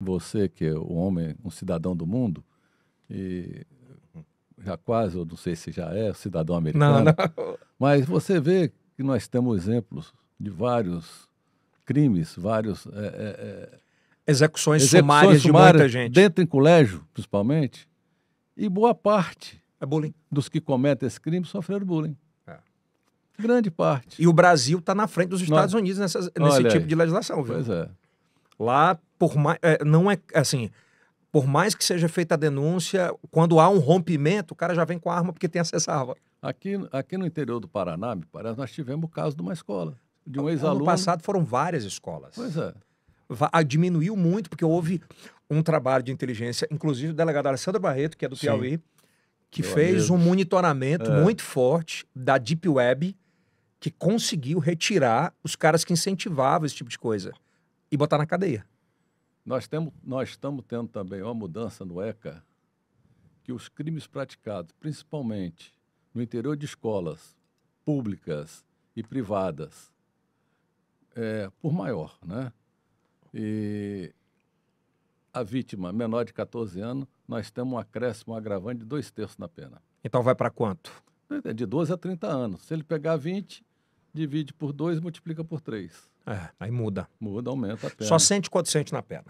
você, que é o homem, um cidadão do mundo, e já quase, eu não sei se já é cidadão americano, não, não. mas você vê que nós temos exemplos de vários crimes, vários... É, é, é execuções, execuções sumárias, sumárias, de muita gente. Dentro em colégio, principalmente, e boa parte é dos que cometem esse crime sofreram bullying. É. Grande parte. E o Brasil está na frente dos Estados Unidos nessa, nesse tipo aí. de legislação, viu? Pois é. Lá por mais. É, não é assim. Por mais que seja feita a denúncia, quando há um rompimento, o cara já vem com a arma porque tem acesso à arma. Aqui, aqui no interior do Paraná, me parece, nós tivemos o caso de uma escola, de um ex-aluno. ano passado foram várias escolas. Pois é. Ah, diminuiu muito, porque houve um trabalho de inteligência, inclusive o delegado Alessandro Barreto, que é do Sim. Piauí, que Meu fez amigo. um monitoramento é. muito forte da Deep Web, que conseguiu retirar os caras que incentivavam esse tipo de coisa e botar na cadeia. Nós, temos, nós estamos tendo também uma mudança no ECA, que os crimes praticados, principalmente no interior de escolas públicas e privadas, é por maior, né? E a vítima menor de 14 anos, nós temos um acréscimo um agravante de dois terços na pena. Então vai para quanto? De 12 a 30 anos. Se ele pegar 20, divide por 2 multiplica por 3. É, aí muda. Muda, aumenta a pena. Só sente sente na pena.